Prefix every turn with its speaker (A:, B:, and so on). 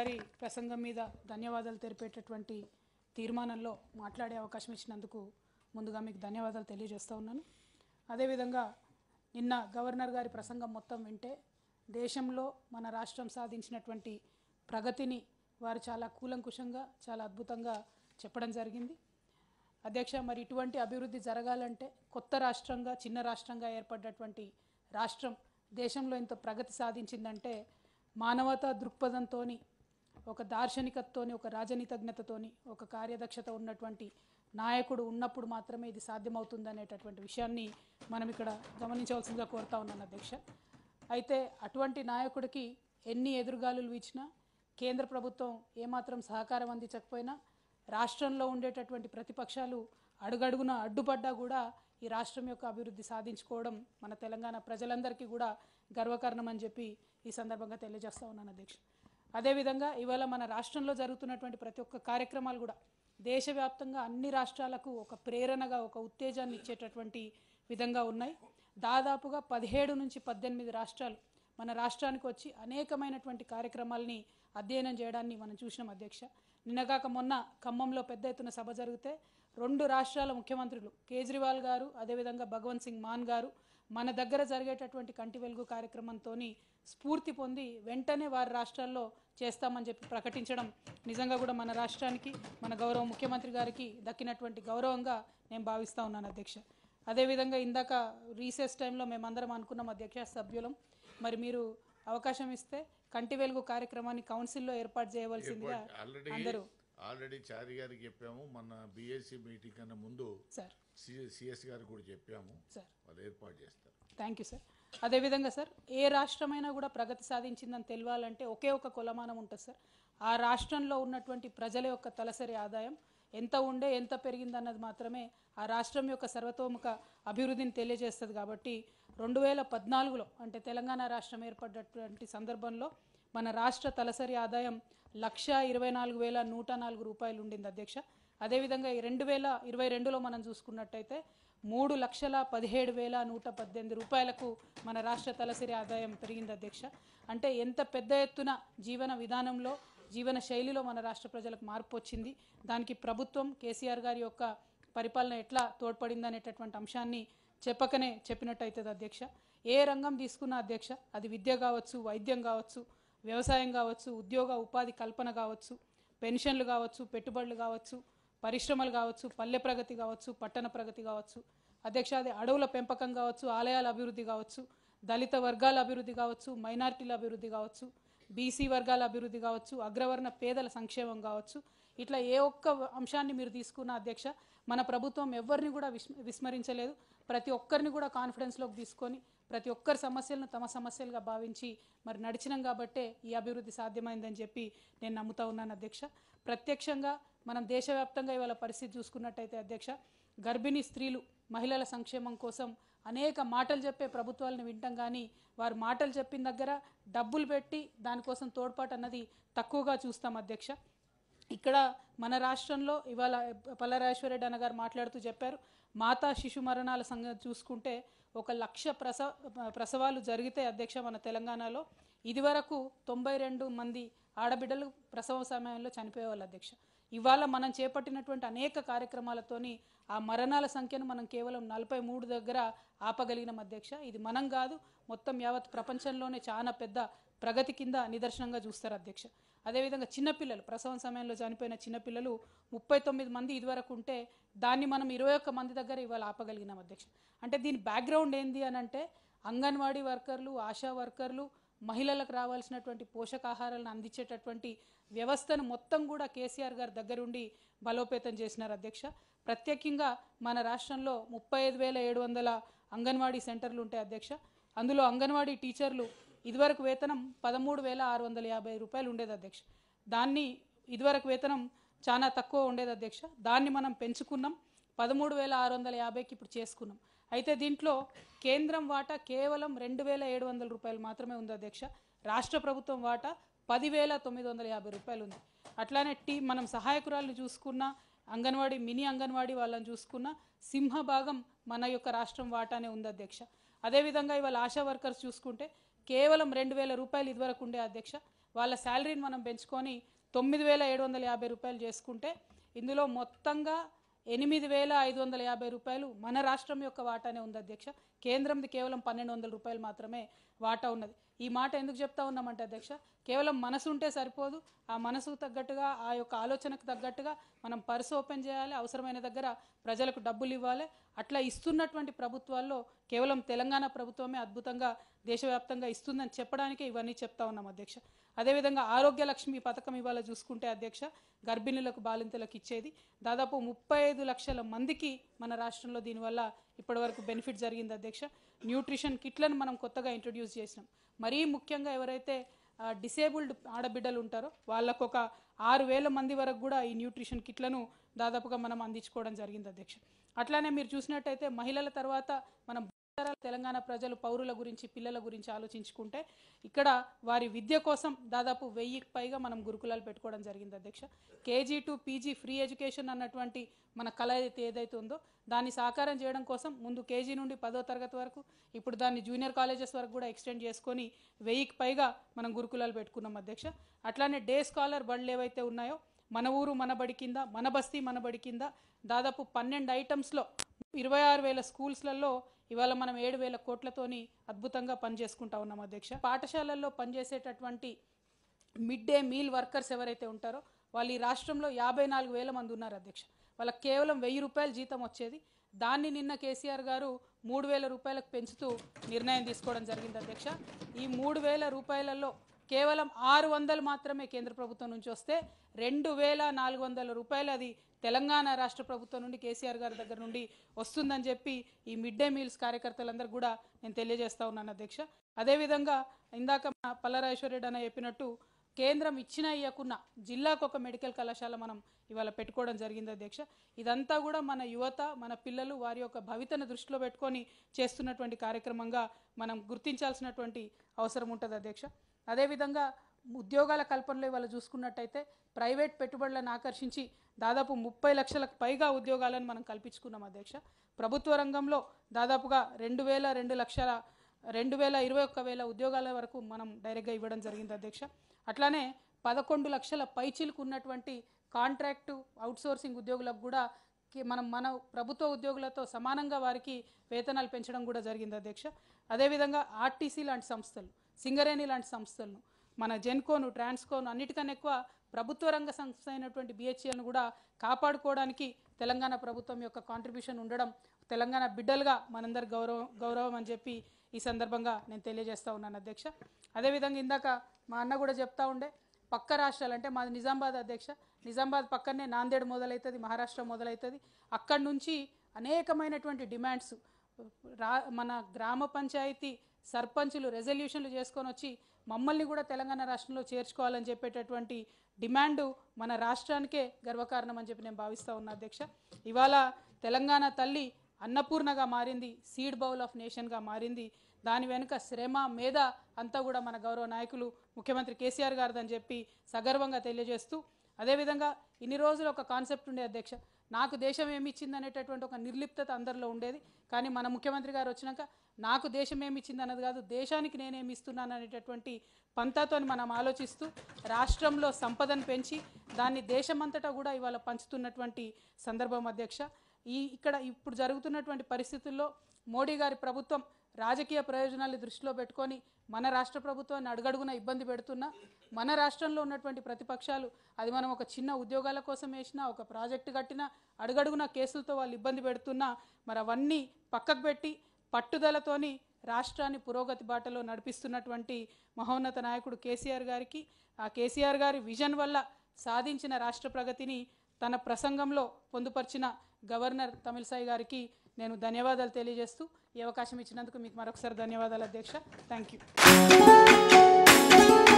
A: గారి ప్రసంగం మీద ధన్యవాదాలు తెలిపేటటువంటి తీర్మానంలో మాట్లాడే అవకాశం ఇచ్చినందుకు ముందుగా మీకు ధన్యవాదాలు తెలియజేస్తూ ఉన్నాను అదేవిధంగా నిన్న గవర్నర్ గారి ప్రసంగం మొత్తం వింటే దేశంలో మన రాష్ట్రం సాధించినటువంటి ప్రగతిని వారు చాలా కూలంకుషంగా చాలా అద్భుతంగా చెప్పడం జరిగింది అధ్యక్ష మరి ఇటువంటి అభివృద్ధి జరగాలంటే కొత్త రాష్ట్రంగా చిన్న రాష్ట్రంగా ఏర్పడినటువంటి రాష్ట్రం దేశంలో ఇంత ప్రగతి సాధించిందంటే మానవతా దృక్పథంతో ఒక దార్శనికతతోని ఒక రాజనీతజ్ఞతతోని ఒక కార్యదక్షత ఉన్నటువంటి నాయకుడు ఉన్నప్పుడు మాత్రమే ఇది సాధ్యమవుతుందనేటటువంటి విషయాన్ని మనం ఇక్కడ గమనించవలసిందిగా కోరుతా ఉన్నాను అధ్యక్ష అయితే అటువంటి నాయకుడికి ఎన్ని ఎదురుగాలులు వీచినా కేంద్ర ప్రభుత్వం ఏమాత్రం సహకారం అందించకపోయినా రాష్ట్రంలో ఉండేటటువంటి ప్రతిపక్షాలు అడుగడుగున అడ్డుపడ్డా కూడా ఈ రాష్ట్రం యొక్క అభివృద్ధి సాధించుకోవడం మన తెలంగాణ ప్రజలందరికీ కూడా గర్వకారణం అని చెప్పి ఈ సందర్భంగా తెలియజేస్తా ఉన్నాను అధ్యక్ష అదేవిధంగా ఇవాళ మన రాష్ట్రంలో జరుగుతున్నటువంటి ప్రతి ఒక్క కార్యక్రమాలు కూడా దేశవ్యాప్తంగా అన్ని రాష్ట్రాలకు ఒక ప్రేరణగా ఒక ఉత్తేజాన్ని ఇచ్చేటటువంటి విధంగా ఉన్నాయి దాదాపుగా పదిహేడు నుంచి పద్దెనిమిది రాష్ట్రాలు మన రాష్ట్రానికి వచ్చి అనేకమైనటువంటి కార్యక్రమాలని అధ్యయనం చేయడాన్ని మనం చూసినాం అధ్యక్ష నిన్నగాక మొన్న ఖమ్మంలో పెద్ద ఎత్తున సభ జరిగితే రెండు రాష్ట్రాల ముఖ్యమంత్రులు కేజ్రీవాల్ గారు అదేవిధంగా భగవంత్ సింగ్ మాన్ గారు మన దగ్గర జరిగేటటువంటి కంటి వెలుగు కార్యక్రమంతో స్ఫూర్తి పొంది వెంటనే వారి రాష్ట్రాల్లో చేస్తామని చెప్పి ప్రకటించడం నిజంగా కూడా మన రాష్ట్రానికి మన గౌరవ ముఖ్యమంత్రి గారికి దక్కినటువంటి గౌరవంగా నేను భావిస్తూ ఉన్నాను అధ్యక్ష అదేవిధంగా ఇందాక రీసెస్ టైంలో మేమందరం అనుకున్నాం అధ్యక్ష సభ్యులం మరి మీరు అవకాశం ఇస్తే కంటి వెలుగు కార్యక్రమాన్ని కౌన్సిల్లో ఏర్పాటు చేయవలసిందిగా అందరూ ఆల్రెడీ చారి గారికి చెప్పాము మన బీఎస్సీ మీటింగ్ కన్నా ముందు సార్ సిఎస్ గారికి కూడా చెప్పాము వాళ్ళు ఏర్పాటు చేస్తారు థ్యాంక్ యూ సార్ అదేవిధంగా సార్ ఏ రాష్ట్రమైనా కూడా ప్రగతి సాధించిందని తెలియాలంటే ఒకే ఒక కొలమానం ఉంటుంది సార్ ఆ రాష్ట్రంలో ఉన్నటువంటి ప్రజల యొక్క తలసరి ఆదాయం ఎంత ఉండే ఎంత పెరిగిందన్నది మాత్రమే ఆ రాష్ట్రం యొక్క సర్వతోముఖ అభివృద్ధిని తెలియజేస్తుంది కాబట్టి రెండు వేల పద్నాలుగులో అంటే తెలంగాణ రాష్ట్రం ఏర్పడినటువంటి సందర్భంలో మన రాష్ట్ర తలసరి ఆదాయం లక్ష ఇరవై నాలుగు వేల నూట నాలుగు రూపాయలు ఉండింది అధ్యక్ష అదేవిధంగా ఈ రెండు వేల ఇరవై రెండులో మనం చూసుకున్నట్టయితే మూడు లక్షల పదిహేడు వేల నూట పద్దెనిమిది రూపాయలకు మన రాష్ట్ర తలసరి ఆదాయం పెరిగింది అధ్యక్ష అంటే ఎంత పెద్ద ఎత్తున జీవన విధానంలో జీవన శైలిలో మన రాష్ట్ర ప్రజలకు మార్పు వచ్చింది దానికి ప్రభుత్వం కేసీఆర్ గారి యొక్క పరిపాలన ఎట్లా తోడ్పడింది అనేటటువంటి అంశాన్ని చెప్పకనే అవుతుంది అధ్యక్ష ఏ రంగం తీసుకున్న అధ్యక్ష అది విద్య కావచ్చు వైద్యం కావచ్చు వ్యవసాయం కావచ్చు ఉద్యోగ ఉపాధి కల్పన కావచ్చు పెన్షన్లు కావచ్చు పెట్టుబడులు కావచ్చు పరిశ్రమలు కావచ్చు పల్లె ప్రగతి కావచ్చు పట్టణ ప్రగతి కావచ్చు అధ్యక్ష అది అడవుల పెంపకం కావచ్చు ఆలయాల అభివృద్ధి కావచ్చు దళిత వర్గాల అభివృద్ధి కావచ్చు మైనార్టీల అభివృద్ధి కావచ్చు బీసీ వర్గాల అభివృద్ధి కావచ్చు అగ్రవర్ణ పేదల సంక్షేమం కావచ్చు ఇట్లా ఏ ఒక్క అంశాన్ని మీరు తీసుకున్న అధ్యక్ష మన ప్రభుత్వం ఎవరిని కూడా విస్మరించలేదు ప్రతి ఒక్కరిని కూడా కాన్ఫిడెన్స్లోకి తీసుకొని ప్రతి ఒక్కరి సమస్యలను తమ సమస్యలుగా భావించి మరి నడిచినాం కాబట్టే ఈ అభివృద్ధి సాధ్యమైందని చెప్పి నేను నమ్ముతా ఉన్నాను అధ్యక్ష ప్రత్యక్షంగా మనం దేశవ్యాప్తంగా ఇవాళ పరిస్థితి చూసుకున్నట్టయితే అధ్యక్ష గర్భిణీ స్త్రీలు మహిళల సంక్షేమం కోసం అనేక మాటలు చెప్పే ప్రభుత్వాలను వింటాం కానీ వారు మాటలు చెప్పిన దగ్గర డబ్బులు పెట్టి దానికోసం తోడ్పాటు అన్నది తక్కువగా చూస్తాం అధ్యక్ష ఇక్కడ మన రాష్ట్రంలో ఇవాళ పల్లరాజేశ్వరరెడ్డి అన్నగారు మాట్లాడుతూ చెప్పారు మాతా శిశు మరణాల సంగతి చూసుకుంటే ఒక లక్ష ప్రసవ ప్రసవాలు జరిగితే అధ్యక్ష మన తెలంగాణలో ఇదివరకు తొంభై రెండు మంది ఆడబిడ్డలు ప్రసవ సమయంలో చనిపోయేవాళ్ళు అధ్యక్ష ఇవాళ మనం చేపట్టినటువంటి అనేక కార్యక్రమాలతోని ఆ మరణాల సంఖ్యను మనం కేవలం నలభై మూడు దగ్గర ఆపగలిగిన అధ్యక్ష ఇది మనం కాదు మొత్తం యావత్ ప్రపంచంలోనే చాలా పెద్ద ప్రగతి కింద నిదర్శనంగా చూస్తారు అధ్యక్ష అదేవిధంగా చిన్నపిల్లలు ప్రసవం సమయంలో చనిపోయిన చిన్నపిల్లలు ముప్పై తొమ్మిది మంది ఇదివరకు ఉంటే దాన్ని మనం ఇరవై ఒక్క మంది దగ్గర ఇవాళ ఆపగలిగినాం అధ్యక్ష అంటే దీని బ్యాక్గ్రౌండ్ ఏంది అని అంటే అంగన్వాడీ వర్కర్లు ఆశా వర్కర్లు మహిళలకు రావాల్సినటువంటి పోషకాహారాలను అందించేటటువంటి వ్యవస్థను మొత్తం కూడా కేసీఆర్ గారి దగ్గరుండి బలోపేతం చేసినారు అధ్యక్ష ప్రత్యేకంగా మన రాష్ట్రంలో ముప్పై ఐదు వేల ఏడు వందల అంగన్వాడీ సెంటర్లు ఉంటాయి అధ్యక్ష అందులో అంగన్వాడీ టీచర్లు ఇదివరకు వేతనం పదమూడు వేల ఆరు వందల యాభై రూపాయలు ఉండేది అధ్యక్ష దాన్ని ఇదివరకు వేతనం చాలా తక్కువ ఉండేది అధ్యక్ష దాన్ని మనం పెంచుకున్నాం పదమూడు వేల ఆరు వందల యాభైకి ఇప్పుడు చేసుకున్నాం అయితే దీంట్లో కేంద్రం వాటా కేవలం రెండు వేల ఏడు వందల రూపాయలు మాత్రమే ఉంది అధ్యక్ష రాష్ట్ర ప్రభుత్వం వాటా పదివేల తొమ్మిది వందల యాభై రూపాయలు ఉంది అట్లానే టీ మనం సహాయకురాలను చూసుకున్న అంగన్వాడీ మినీ అంగన్వాడీ వాళ్ళని చూసుకున్న సింహభాగం మన యొక్క రాష్ట్రం వాటానే ఉంది అధ్యక్ష అదేవిధంగా ఇవాళ ఆశా వర్కర్స్ చూసుకుంటే కేవలం రెండు వేల రూపాయలు ఇదివరకు ఉండే అధ్యక్ష వాళ్ళ శాలరీని మనం పెంచుకొని తొమ్మిది వేల ఏడు వందల యాభై రూపాయలు చేసుకుంటే ఇందులో మొత్తంగా ఎనిమిది వేల ఐదు వందల యాభై రూపాయలు మన రాష్ట్రం యొక్క వాటానే ఉంది అధ్యక్ష కేంద్రంది కేవలం పన్నెండు వందల రూపాయలు మాత్రమే వాటా ఉన్నది ఈ మాట ఎందుకు చెప్తా ఉన్నామంటే అధ్యక్ష కేవలం మనసు ఉంటే సరిపోదు ఆ మనసుకు తగ్గట్టుగా ఆ యొక్క ఆలోచనకు తగ్గట్టుగా మనం పర్సు ఓపెన్ చేయాలి అవసరమైన దగ్గర ప్రజలకు డబ్బులు ఇవ్వాలి అట్లా ఇస్తున్నటువంటి ప్రభుత్వాల్లో కేవలం తెలంగాణ ప్రభుత్వమే అద్భుతంగా దేశవ్యాప్తంగా ఇస్తుందని చెప్పడానికే ఇవన్నీ చెప్తా ఉన్నాం అధ్యక్ష అదేవిధంగా ఆరోగ్య లక్ష్మి పథకం ఇవాళ చూసుకుంటే అధ్యక్ష గర్భిణులకు బాలింతలకు ఇచ్చేది దాదాపు ముప్పై ఐదు లక్షల మందికి మన రాష్ట్రంలో దీనివల్ల ఇప్పటివరకు బెనిఫిట్ జరిగింది అధ్యక్ష న్యూట్రిషన్ కిట్లను మనం కొత్తగా ఇంట్రొడ్యూస్ చేసినాం మరీ ముఖ్యంగా ఎవరైతే డిసేబుల్డ్ ఆడబిడ్డలు ఉంటారో వాళ్ళకు ఒక ఆరు వేల మంది వరకు కూడా ఈ న్యూట్రిషన్ కిట్లను దాదాపుగా మనం అందించుకోవడం జరిగింది అధ్యక్ష అట్లానే మీరు చూసినట్టయితే మహిళల తర్వాత మనం తెలంగాణ ప్రజలు పౌరుల గురించి పిల్లల గురించి ఆలోచించుకుంటే ఇక్కడ వారి విద్య కోసం దాదాపు వెయ్యికి పైగా మనం గురుకులాలు పెట్టుకోవడం జరిగింది అధ్యక్ష KG to PG free education అన్నటువంటి మన కళ ఏదైతే ఉందో దాన్ని సాకారం చేయడం కోసం ముందు కేజీ నుండి పదో తరగతి వరకు ఇప్పుడు దాన్ని జూనియర్ కాలేజెస్ వరకు కూడా ఎక్స్టెండ్ చేసుకొని వెయ్యికి పైగా మనం గురుకులాలు పెట్టుకున్నాం అధ్యక్ష అట్లానే డే స్కాలర్ బళ్ళు ఏవైతే ఉన్నాయో మన ఊరు మనబడి కింద మన బస్తీ మనబడి కింద దాదాపు పన్నెండు ఐటమ్స్లో ఇరవై ఆరు వేల స్కూల్స్లలో ఇవాళ మనం ఏడు వేల కోట్లతోని అద్భుతంగా పనిచేసుకుంటా ఉన్నాం అధ్యక్ష పాఠశాలల్లో పనిచేసేటటువంటి మిడ్ డే మీల్ వర్కర్స్ ఎవరైతే ఉంటారో వాళ్ళు ఈ రాష్ట్రంలో యాభై నాలుగు వేల మంది ఉన్నారు అధ్యక్ష వాళ్ళకి కేవలం వెయ్యి రూపాయలు జీతం వచ్చేది దాన్ని నిన్న కేసీఆర్ గారు మూడు వేల రూపాయలకు పెంచుతూ నిర్ణయం తీసుకోవడం జరిగింది అధ్యక్ష ఈ మూడు వేల రూపాయలలో కేవలం ఆరు వందలు మాత్రమే కేంద్ర ప్రభుత్వం నుంచి వస్తే రెండు వేల నాలుగు వందల రూపాయలు అది తెలంగాణ రాష్ట్ర ప్రభుత్వం నుండి కేసీఆర్ గారి దగ్గర నుండి వస్తుందని చెప్పి ఈ మిడ్ డే మీల్స్ కార్యకర్తలందరూ కూడా నేను తెలియజేస్తా ఉన్నాను అధ్యక్ష అదేవిధంగా ఇందాక పల్లరాజేశ్వర రెడ్డి అన్న చెప్పినట్టు కేంద్రం ఇచ్చిన ఇవ్వకున్న జిల్లాకు ఒక మెడికల్ కళాశాల మనం ఇవాళ పెట్టుకోవడం జరిగింది అధ్యక్ష ఇదంతా కూడా మన యువత మన పిల్లలు వారి యొక్క భవితను దృష్టిలో పెట్టుకొని చేస్తున్నటువంటి కార్యక్రమంగా మనం గుర్తించాల్సినటువంటి అవసరం ఉంటుంది అధ్యక్ష అదేవిధంగా ఉద్యోగాల కల్పనలో ఇవాళ చూసుకున్నట్టయితే ప్రైవేట్ పెట్టుబడులను ఆకర్షించి దాదాపు ముప్పై లక్షలకు పైగా ఉద్యోగాలను మనం కల్పించుకున్నాం అధ్యక్ష ప్రభుత్వ రంగంలో దాదాపుగా రెండు వేల రెండు లక్షల రెండు వేల ఇరవై ఒక్క వేల ఉద్యోగాల వరకు మనం డైరెక్ట్గా ఇవ్వడం జరిగింది అధ్యక్ష అట్లానే పదకొండు లక్షల పైచీలకు ఉన్నటువంటి కాంట్రాక్టు అవుట్సోర్సింగ్ ఉద్యోగులకు కూడా మనం మన ప్రభుత్వ ఉద్యోగులతో సమానంగా వారికి వేతనాలు పెంచడం కూడా జరిగింది అధ్యక్ష అదేవిధంగా ఆర్టీసీ లాంటి సంస్థలు సింగరేణి లాంటి సంస్థలను మన జెన్కోను ట్రాన్స్కోను అన్నిటికన్నా ఎక్కువ ప్రభుత్వ రంగ సంస్థ అయినటువంటి బిహెచ్ఎల్ను కూడా కాపాడుకోవడానికి తెలంగాణ ప్రభుత్వం యొక్క కాంట్రిబ్యూషన్ ఉండడం తెలంగాణ బిడ్డలుగా మనందరి గౌరవం గౌరవం అని చెప్పి ఈ సందర్భంగా నేను తెలియజేస్తూ ఉన్నాను అధ్యక్ష అదేవిధంగా ఇందాక మా అన్న కూడా చెప్తా ఉండే పక్క రాష్ట్రాలు అంటే మాది నిజామాబాద్ అధ్యక్ష నిజామాబాద్ పక్కనే నాందేడ్ మొదలవుతుంది మహారాష్ట్ర మొదలవుతుంది అక్కడి నుంచి అనేకమైనటువంటి డిమాండ్స్ రా మన గ్రామ పంచాయతీ సర్పంచులు రెజల్యూషన్లు చేసుకొని వచ్చి మమ్మల్ని కూడా తెలంగాణ రాష్ట్రంలో చేర్చుకోవాలని చెప్పేటటువంటి డిమాండు మన రాష్ట్రానికే గర్వకారణం అని చెప్పి నేను భావిస్తూ ఉన్నా అధ్యక్ష ఇవాళ తెలంగాణ తల్లి అన్నపూర్ణగా మారింది సీడ్ బౌల్ ఆఫ్ నేషన్గా మారింది దాని వెనుక శ్రమ మీద అంతా కూడా మన గౌరవ నాయకులు ముఖ్యమంత్రి కేసీఆర్ గారిదని చెప్పి సగర్వంగా తెలియజేస్తూ అదేవిధంగా ఇన్ని రోజులు ఒక కాన్సెప్ట్ ఉండే అధ్యక్ష నాకు దేశం ఏమిచ్చింది అనేటటువంటి ఒక నిర్లిప్తత అందరిలో ఉండేది కానీ మన ముఖ్యమంత్రి గారు వచ్చినాక నాకు దేశం ఏమిచ్చింది అన్నది కాదు దేశానికి నేనేమి ఇస్తున్నాను అనేటటువంటి పంతాతో మనం ఆలోచిస్తూ రాష్ట్రంలో సంపదను పెంచి దాన్ని దేశమంతటా కూడా ఇవాళ పంచుతున్నటువంటి సందర్భం అధ్యక్ష ఈ ఇక్కడ ఇప్పుడు జరుగుతున్నటువంటి పరిస్థితుల్లో మోడీ గారి ప్రభుత్వం రాజకీయ ప్రయోజనాలు దృష్టిలో పెట్టుకొని మన రాష్ట్ర ప్రభుత్వాన్ని అడుగడుగున ఇబ్బంది పెడుతున్నా మన రాష్ట్రంలో ఉన్నటువంటి ప్రతిపక్షాలు అది మనం ఒక చిన్న ఉద్యోగాల కోసం వేసినా ఒక ప్రాజెక్టు కట్టినా అడుగడుగున కేసులతో వాళ్ళు ఇబ్బంది పెడుతున్నా మరి అవన్నీ పక్కకు పెట్టి పట్టుదలతోని రాష్ట్రాన్ని పురోగతి బాటలో నడిపిస్తున్నటువంటి మహోన్నత నాయకుడు కేసీఆర్ గారికి ఆ కేసీఆర్ గారి విజన్ వల్ల సాధించిన రాష్ట్ర ప్రగతిని తన ప్రసంగంలో పొందుపరిచిన గవర్నర్ తమిళసాయి గారికి నేను ధన్యవాదాలు తెలియజేస్తూ ఈ అవకాశం ఇచ్చినందుకు మీకు మరొకసారి ధన్యవాదాలు అధ్యక్ష థ్యాంక్ యూ